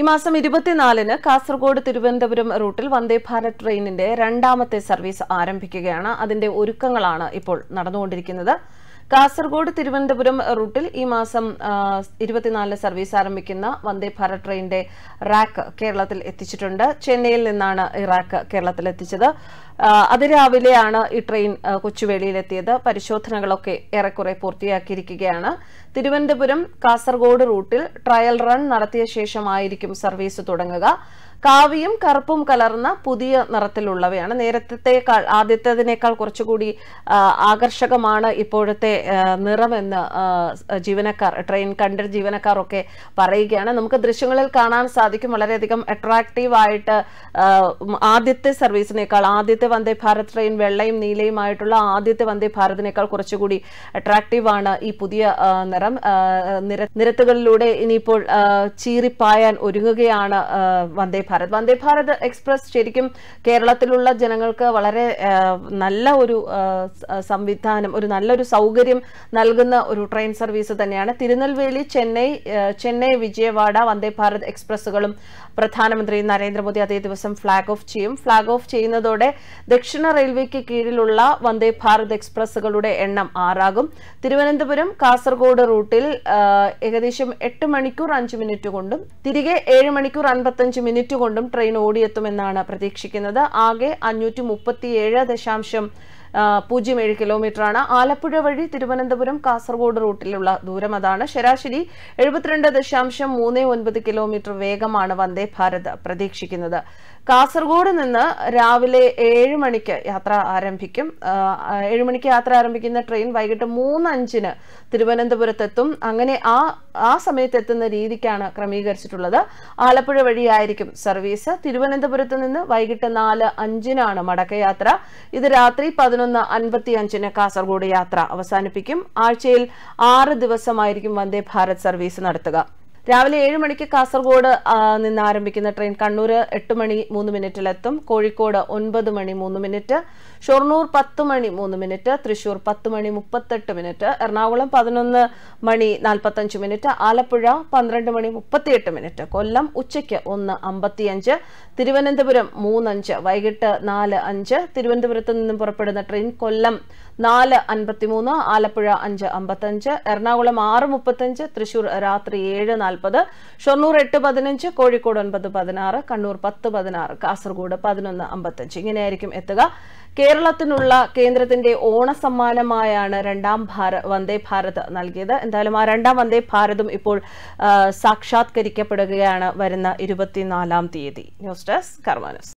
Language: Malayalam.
ഈ മാസം ഇരുപത്തിനാലിന് കാസർഗോഡ് തിരുവനന്തപുരം റൂട്ടിൽ വന്ദേ ഭാരത് ട്രെയിനിന്റെ രണ്ടാമത്തെ സർവീസ് ആരംഭിക്കുകയാണ് അതിന്റെ ഒരുക്കങ്ങളാണ് ഇപ്പോൾ നടന്നുകൊണ്ടിരിക്കുന്നത് കാസർഗോഡ് തിരുവനന്തപുരം റൂട്ടിൽ ഈ മാസം ഇരുപത്തിനാലിന് സർവീസ് ആരംഭിക്കുന്ന വന്ദേ ഭാരത് ട്രെയിനിന്റെ റാക്ക് കേരളത്തിൽ എത്തിച്ചിട്ടുണ്ട് ചെന്നൈയിൽ നിന്നാണ് ഈ റാക്ക് കേരളത്തിൽ എത്തിച്ചത് അതിരാവിലെയാണ് ഈ ട്രെയിൻ എത്തിയത് പരിശോധനകളൊക്കെ ഏറെക്കുറെ പൂർത്തിയാക്കിയിരിക്കുകയാണ് തിരുവനന്തപുരം കാസർഗോഡ് റൂട്ടിൽ ട്രയൽ റൺ നടത്തിയ ശേഷമായിരിക്കും സർവീസ് തുടങ്ങുക കാവിയും കറുപ്പും കലർന്ന പുതിയ നിറത്തിലുള്ളവയാണ് നേരത്തേക്കാൾ ആദ്യത്തേതിനേക്കാൾ കുറച്ചുകൂടി ആകർഷകമാണ് ഇപ്പോഴത്തെ നിറമെന്ന് ജീവനക്കാർ ട്രെയിൻ കണ്ടർ ജീവനക്കാരൊക്കെ പറയുകയാണ് നമുക്ക് ദൃശ്യങ്ങളിൽ കാണാൻ സാധിക്കും വളരെയധികം അട്രാക്റ്റീവ് ആയിട്ട് ആദ്യത്തെ സർവീസിനേക്കാൾ ആദ്യത്തെ വന്ദേ ഭാരത് ട്രെയിൻ വെള്ളയും നീലയുമായിട്ടുള്ള ആദ്യത്തെ വന്ദേ ഭാരതിനേക്കാൾ കുറച്ചുകൂടി അട്രാക്റ്റീവാണ് ഈ പുതിയ നിറം നിരത്തുകളിലൂടെ ഇനിയിപ്പോൾ ചീറിപ്പായാൻ ഒരുങ്ങുകയാണ് വന്ദേ ഭാരത് വന്ദേ ഭാരത് എക്സ്പ്രസ് ശരിക്കും കേരളത്തിലുള്ള ജനങ്ങൾക്ക് വളരെ നല്ല ഒരു സംവിധാനം ഒരു നല്ലൊരു സൗകര്യം നൽകുന്ന ഒരു ട്രെയിൻ സർവീസ് തന്നെയാണ് തിരുനെൽവേലി ചെന്നൈ ചെന്നൈ വിജയവാഡ വന്ദേ ഭാരത് എക്സ്പ്രസ്സുകളും പ്രധാനമന്ത്രി നരേന്ദ്രമോദി അതേ ദിവസം ഫ്ളാഗ് ഓഫ് ചെയ്യും ഫ്ളാഗ് ഓഫ് ചെയ്യുന്നതോടെ ദക്ഷിണ റെയിൽവേക്ക് കീഴിലുള്ള വന്ദേ ഭാരത് എക്സ്പ്രസുകളുടെ എണ്ണം ആറാകും തിരുവനന്തപുരം കാസർഗോഡ് റൂട്ടിൽ ഏകദേശം എട്ട് മണിക്കൂർ അഞ്ച് മിനിറ്റ് കൊണ്ടും തിരികെ ഏഴ് മണിക്കൂർ അൻപത്തഞ്ച് മിനിറ്റ് കൊണ്ടും ട്രെയിൻ ഓടിയെത്തുമെന്നാണ് പ്രതീക്ഷിക്കുന്നത് ആകെ അഞ്ഞൂറ്റി മുപ്പത്തിയേഴ് ദശാംശം പൂജ്യം ഏഴ് കിലോമീറ്ററാണ് ആലപ്പുഴ വഴി തിരുവനന്തപുരം കാസർഗോഡ് റൂട്ടിലുള്ള ദൂരം അതാണ് ശരാശരി എഴുപത്തിരണ്ട് ദശാംശം മൂന്ന് ഒൻപത് കിലോമീറ്റർ വേഗമാണ് വന്ദേ ഭാരത് പ്രതീക്ഷിക്കുന്നത് കാസർഗോഡ് നിന്ന് രാവിലെ ഏഴ് മണിക്ക് യാത്ര ആരംഭിക്കും ഏഴ് മണിക്ക് യാത്ര ആരംഭിക്കുന്ന ട്രെയിൻ വൈകിട്ട് അഞ്ചിന് തിരുവനന്തപുരത്തെത്തും അങ്ങനെ ആ ആ സമയത്ത് എത്തുന്ന രീതിക്കാണ് ക്രമീകരിച്ചിട്ടുള്ളത് ആലപ്പുഴ വഴിയായിരിക്കും സർവീസ് തിരുവനന്തപുരത്ത് നിന്ന് വൈകിട്ട് നാല് അഞ്ചിനാണ് മടക്കയാത്ര ഇത് രാത്രി പതിനൊന്ന് അൻപത്തി അഞ്ചിന് കാസർഗോഡ് യാത്ര അവസാനിപ്പിക്കും ആഴ്ചയിൽ ആറ് ദിവസമായിരിക്കും വന്ദേ ഭാരത് സർവീസ് നടത്തുക രാവിലെ ഏഴ് മണിക്ക് കാസർഗോഡ് നിന്ന് ആരംഭിക്കുന്ന ട്രെയിൻ കണ്ണൂർ എട്ട് മണി മൂന്ന് മിനിറ്റിലെത്തും കോഴിക്കോട് ഒൻപത് മണി മൂന്ന് മിനിറ്റ് ഷൊർണൂർ പത്ത് മണി മൂന്ന് മിനിറ്റ് തൃശൂർ പത്ത് മണി മുപ്പത്തെട്ട് മിനിറ്റ് എറണാകുളം പതിനൊന്ന് മണി നാൽപ്പത്തഞ്ച് മിനിറ്റ് ആലപ്പുഴ പന്ത്രണ്ട് മണി മുപ്പത്തിയെട്ട് മിനിറ്റ് കൊല്ലം ഉച്ചയ്ക്ക് ഒന്ന് അമ്പത്തിയഞ്ച് തിരുവനന്തപുരം മൂന്നഞ്ച് വൈകിട്ട് നാല് അഞ്ച് തിരുവനന്തപുരത്ത് നിന്നും പുറപ്പെടുന്ന ട്രെയിൻ കൊല്ലം നാല് അൻപത്തിമൂന്ന് ആലപ്പുഴ അഞ്ച് അമ്പത്തഞ്ച് എറണാകുളം ആറ് മുപ്പത്തഞ്ച് തൃശൂർ രാത്രി ഏഴ് നാൽപ്പത്തി നാൽപ്പത് ഷൊർണൂർ എട്ട് പതിനഞ്ച് കോഴിക്കോട് ഒൻപത് പതിനാറ് കണ്ണൂർ പത്ത് പതിനാറ് കാസർഗോഡ് പതിനൊന്ന് അമ്പത്തഞ്ച് ഇങ്ങനെയായിരിക്കും എത്തുക കേരളത്തിനുള്ള കേന്ദ്രത്തിന്റെ ഓണസമ്മാനമായാണ് രണ്ടാം ഭാര വന്ദേ ഭാരത് നൽകിയത് എന്തായാലും ആ രണ്ടാം വന്ദേ ഭാരതും ഇപ്പോൾ സാക്ഷാത്കരിക്കപ്പെടുകയാണ് വരുന്ന ഇരുപത്തിനാലാം തീയതി ന്യൂസ് ഡെസ്ക് കർമാനസ്